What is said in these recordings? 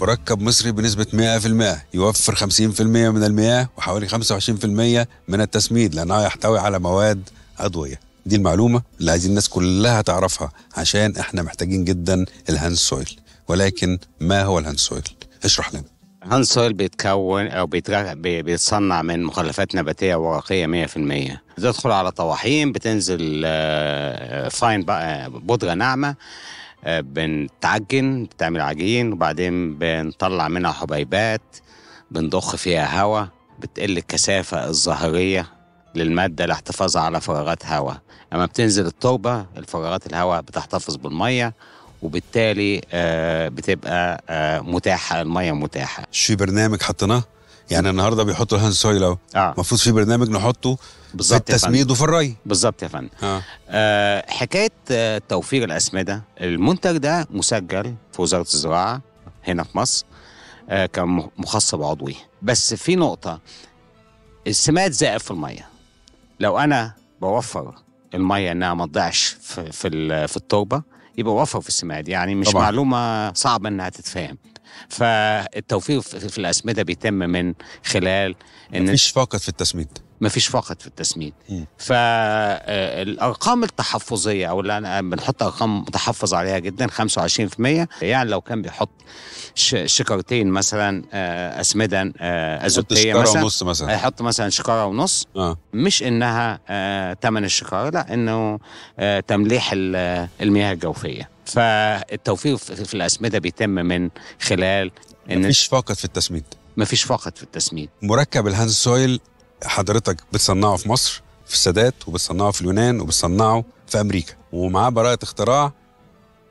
مركب مصري بنسبة 100% يوفر 50% من المياه وحوالي 25% من التسميد لأنه يحتوي على مواد عضوية دي المعلومة اللي عايزين الناس كلها تعرفها عشان احنا محتاجين جدا الهاند سويل ولكن ما هو الهاند سويل؟ اشرح لنا هاند سويل بيتكون او بيتصنع من مخلفات نباتيه ورقيه 100% بتدخل على طواحين بتنزل آه، آه، فاين بودره ناعمه آه، بنتعجن بتعمل عجين وبعدين بنطلع منها حبيبات بنضخ فيها هواء بتقل الكثافة الظاهرية للمادة لاحتفاظ على فراغات هواء أما بتنزل التربة الفراغات الهواء بتحتفظ بالمية وبالتالي آه، بتبقى آه، متاحة المية متاحة شو برنامج حطيناه يعني النهارده بيحطوا الهاند سويل اهو المفروض في برنامج نحطه بالظبط في التسميد وفي الري بالظبط يا فندم آه. آه حكايه آه توفير الاسمده المنتج ده مسجل في وزاره الزراعه هنا في مصر آه كمخصب عضوي بس في نقطه السماد زائف في الميه لو انا بوفر الميه انها ما تضيعش في في, في التربه يبقى وفر في السماد يعني مش طبعا. معلومه صعبه انها تتفهم فالتوفيق في الاسمده بيتم من خلال ان مش فقط في التسميد ما فيش فقط في التسميد فالارقام آه، التحفظيه او اللي انا بنحط ارقام متحفظ عليها جدا 25% يعني لو كان بيحط شكارتين مثلا آه، اسمده آه، ازوتيه مثلا ونص مثلا هيحط مثلا شكاره ونص آه. مش انها ثمن الشكاره لا انه تمليح المياه الجوفيه فالتوفير في الاسمده بيتم من خلال ان مفيش فقط في التسميد مفيش فقط في التسميد مركب الهاند سويل حضرتك بتصنعه في مصر في السادات وبتصنعه في اليونان وبتصنعه في امريكا ومعاه براءه اختراع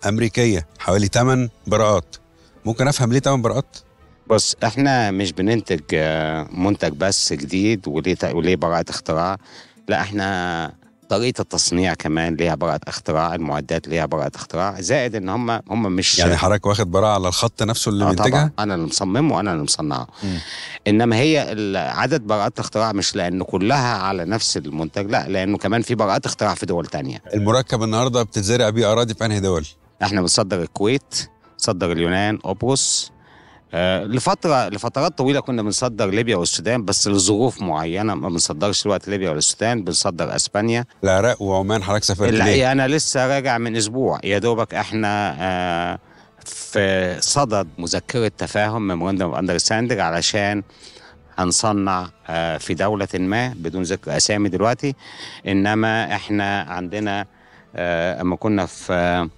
امريكيه حوالي 8 براءات ممكن افهم ليه 8 براءات بص احنا مش بننتج آه، منتج بس جديد وليه وليه براءه اختراع لا احنا طريقه التصنيع كمان ليها براءه اختراع المعدات ليها براءه اختراع زائد ان هم هم مش يعني حضرتك واخد براءه على الخط نفسه اللي منتجها آه، انا اللي مصممه وانا اللي مصنعه انما هي عدد براءات الاختراع مش لانه كلها على نفس المنتج لا لانه كمان في براءات اختراع في دول تانية المركب النهارده بتتزرع بيه اراضي في انهي دول احنا بنصدر الكويت صدر اليونان قبرص آه، لفتره لفترات طويله كنا بنصدر ليبيا والسودان بس لظروف معينه ما بنصدرش دلوقتي ليبيا والسودان بنصدر اسبانيا العراق وعمان حضرتك سافرت ليه؟ انا لسه راجع من اسبوع يا دوبك احنا آه، في صدد مذكره تفاهم ميموراندوم اندرستاندنج علشان هنصنع آه، في دولة ما بدون ذكر أسامي دلوقتي إنما إحنا عندنا أما كنا في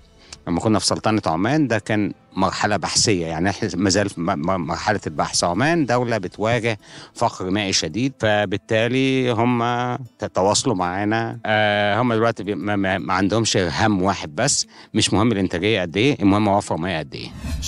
لما كنا في سلطنه عمان ده كان مرحله بحثيه يعني احنا ما زال مرحله البحث عمان دوله بتواجه فقر مائي شديد فبالتالي هم تواصلوا معانا آه هم دلوقتي ما, ما عندهمش هم واحد بس مش مهم الانتاجيه قد ايه المهم اوفر مياه قد ايه